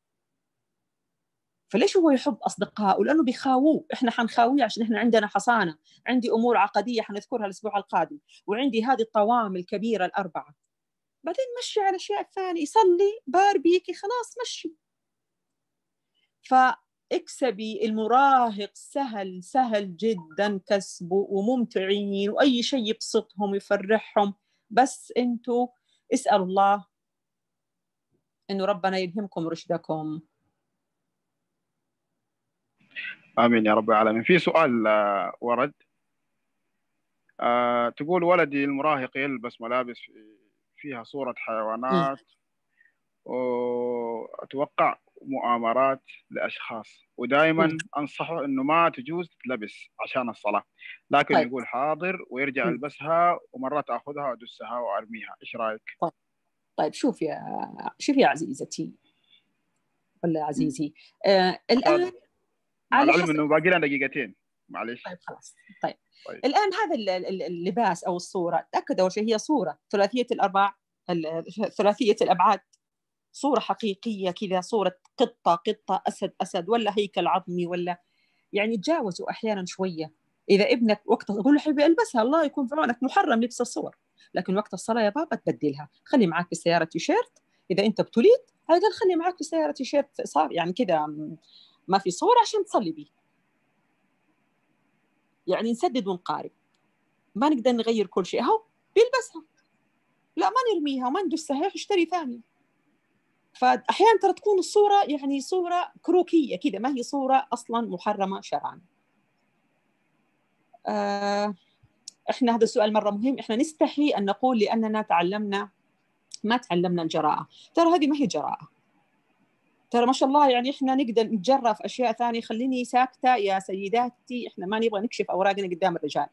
B: فليش هو يحب اصدقائه لانه بيخاووه احنا حنخاويه عشان احنا عندنا حصانه عندي امور عقديه حنذكرها الاسبوع القادم وعندي هذه الطوام الكبيره الاربعه بعدين مشي على اشياء ثانيه يصلي باربيكي خلاص مشي فاكسبي المراهق سهل سهل جدا كسبه وممتعين واي شيء يبسطهم يفرحهم بس انتوا اسالوا الله انه ربنا يلهمكم رشدكم
A: امين يا رب العالمين في سؤال آه، ورد آه، تقول ولدي المراهق يلبس ملابس فيها صوره حيوانات واتوقع مؤامرات لاشخاص ودائما انصحه انه ما تجوز تلبس عشان الصلاه لكن طيب. يقول حاضر ويرجع يلبسها ومرات اخذها وادسها وارميها ايش رايك؟ طيب. طيب شوف يا شوف يا عزيزتي ولا عزيزي آه الان على العلم انه باقي لنا دقيقتين معلش طيب خلاص طيب. طيب
B: الان هذا اللباس او الصوره تاكد اول شيء هي صوره ثلاثيه الارباع ثلاثيه الابعاد صوره حقيقيه كذا صوره قطه قطه اسد اسد ولا هيكل عظمي ولا يعني تجاوزوا احيانا شويه اذا ابنك وقت اقول له حبيبي البسها الله يكون في عونك محرم لبس الصور لكن وقت الصلاه يا بابا تبدلها خلي معك في السياره تيشيرت اذا انت ابتليت عاد خلي معك في السياره تيشيرت صار يعني كذا ما في صور عشان تصلي بيه يعني نسدد ونقارب ما نقدر نغير كل شيء هو بيلبسها لا ما نرميها وما ندسها اشتري ثانية فأحيانا ترى تكون الصورة يعني صورة كروكية كذا ما هي صورة أصلا محرمة شرعا آه، احنا هذا السؤال مرة مهم احنا نستحي أن نقول لأننا تعلمنا ما تعلمنا الجراءة ترى هذه ما هي جراءة ترى ما شاء الله يعني احنا نقدر في اشياء ثانيه خليني ساكته يا سيداتي احنا ما نبغى نكشف اوراقنا قدام الرجال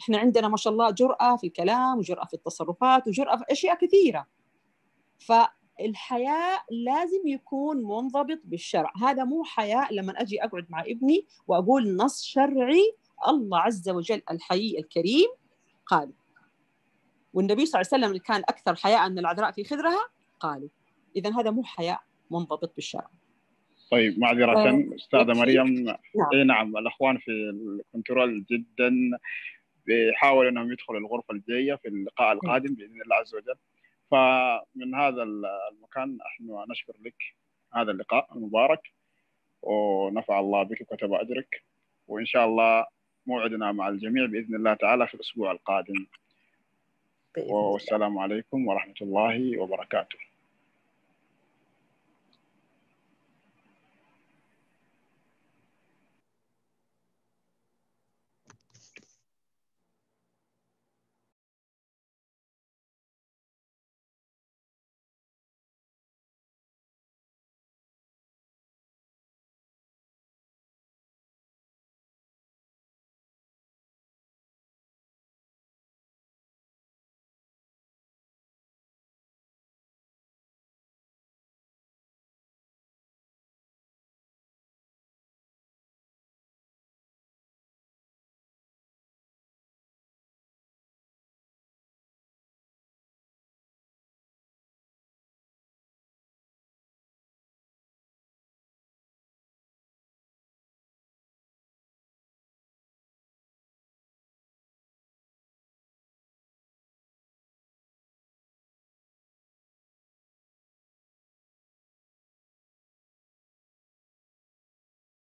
B: احنا عندنا ما شاء الله جرأة في الكلام وجرأة في التصرفات وجرأة في اشياء كثيره فالحياء لازم يكون منضبط بالشرع هذا مو حياء لما اجي اقعد مع ابني واقول نص شرعي الله عز وجل الحي الكريم قال والنبي صلى الله عليه وسلم اللي كان اكثر حياء من العذراء في خدرها قالوا اذا هذا مو حياء
A: منضبط بالشرع طيب معذره ف... آه، استاذه مريم نعم. اي نعم الاخوان في الكنترول جدا بيحاولوا انهم يدخلوا الغرفه الجايه في اللقاء نعم. القادم باذن الله عز وجل فمن هذا المكان نحن نشكر لك هذا اللقاء المبارك ونفع الله بك وكتب اجرك وان شاء الله موعدنا مع الجميع باذن الله تعالى في الاسبوع القادم والسلام عليكم ورحمه الله وبركاته